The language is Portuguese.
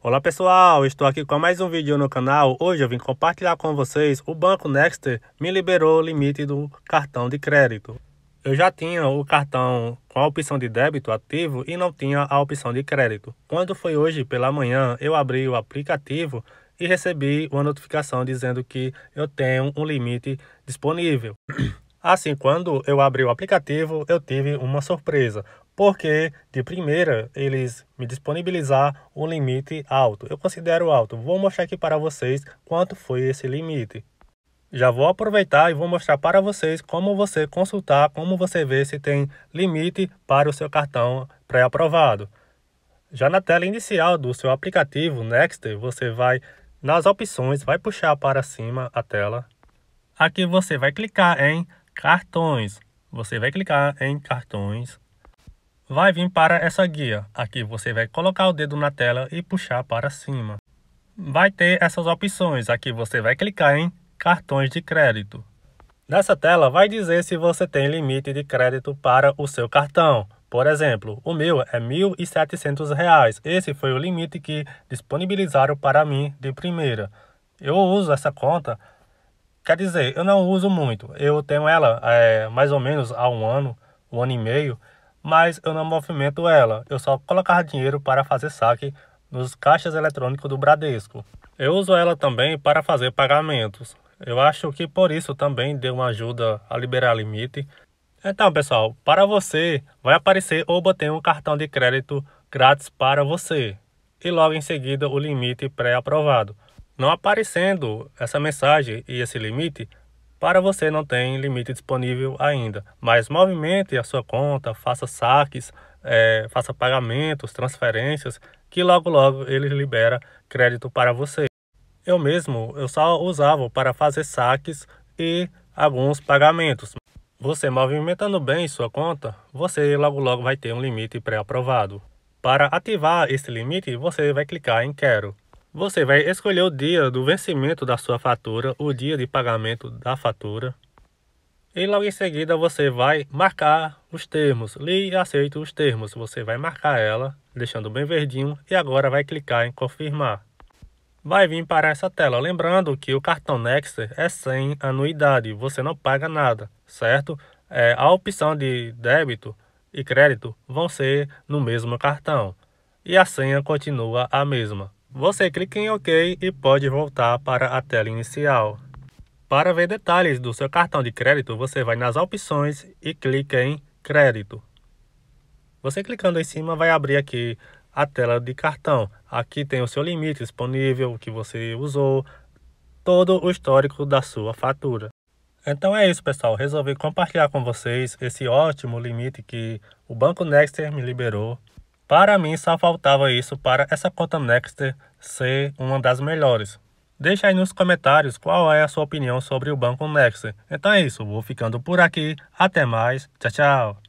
Olá pessoal, estou aqui com mais um vídeo no canal. Hoje eu vim compartilhar com vocês o Banco Nexter me liberou o limite do cartão de crédito. Eu já tinha o cartão com a opção de débito ativo e não tinha a opção de crédito. Quando foi hoje pela manhã, eu abri o aplicativo e recebi uma notificação dizendo que eu tenho um limite disponível. Assim, quando eu abri o aplicativo, eu tive uma surpresa, porque de primeira eles me disponibilizaram um limite alto. Eu considero alto. Vou mostrar aqui para vocês quanto foi esse limite. Já vou aproveitar e vou mostrar para vocês como você consultar, como você ver se tem limite para o seu cartão pré-aprovado. Já na tela inicial do seu aplicativo Next, você vai nas opções, vai puxar para cima a tela. Aqui você vai clicar em cartões. Você vai clicar em cartões. Vai vir para essa guia. Aqui você vai colocar o dedo na tela e puxar para cima. Vai ter essas opções. Aqui você vai clicar em cartões de crédito. Nessa tela vai dizer se você tem limite de crédito para o seu cartão. Por exemplo, o meu é R$ 1.700. Esse foi o limite que disponibilizaram para mim de primeira. Eu uso essa conta Quer dizer, eu não uso muito. Eu tenho ela é, mais ou menos há um ano, um ano e meio, mas eu não movimento ela. Eu só colocar dinheiro para fazer saque nos caixas eletrônicos do Bradesco. Eu uso ela também para fazer pagamentos. Eu acho que por isso também deu uma ajuda a liberar limite. Então, pessoal, para você vai aparecer o botão um cartão de crédito grátis para você e logo em seguida o limite pré-aprovado não aparecendo essa mensagem e esse limite, para você não tem limite disponível ainda. Mas movimente a sua conta, faça saques, é, faça pagamentos, transferências, que logo logo ele libera crédito para você. Eu mesmo, eu só usava para fazer saques e alguns pagamentos. Você movimentando bem sua conta, você logo logo vai ter um limite pré-aprovado. Para ativar esse limite, você vai clicar em Quero. Você vai escolher o dia do vencimento da sua fatura, o dia de pagamento da fatura. E logo em seguida você vai marcar os termos. Li e aceito os termos. Você vai marcar ela, deixando bem verdinho. E agora vai clicar em confirmar. Vai vir para essa tela. Lembrando que o cartão Nexter é sem anuidade. Você não paga nada, certo? É, a opção de débito e crédito vão ser no mesmo cartão. E a senha continua a mesma. Você clica em OK e pode voltar para a tela inicial. Para ver detalhes do seu cartão de crédito, você vai nas opções e clica em Crédito. Você clicando em cima vai abrir aqui a tela de cartão. Aqui tem o seu limite disponível, o que você usou, todo o histórico da sua fatura. Então é isso, pessoal. Resolvi compartilhar com vocês esse ótimo limite que o Banco Nexter me liberou. Para mim, só faltava isso para essa conta Nexter ser uma das melhores. Deixa aí nos comentários qual é a sua opinião sobre o Banco Next. Então é isso, vou ficando por aqui. Até mais. Tchau, tchau.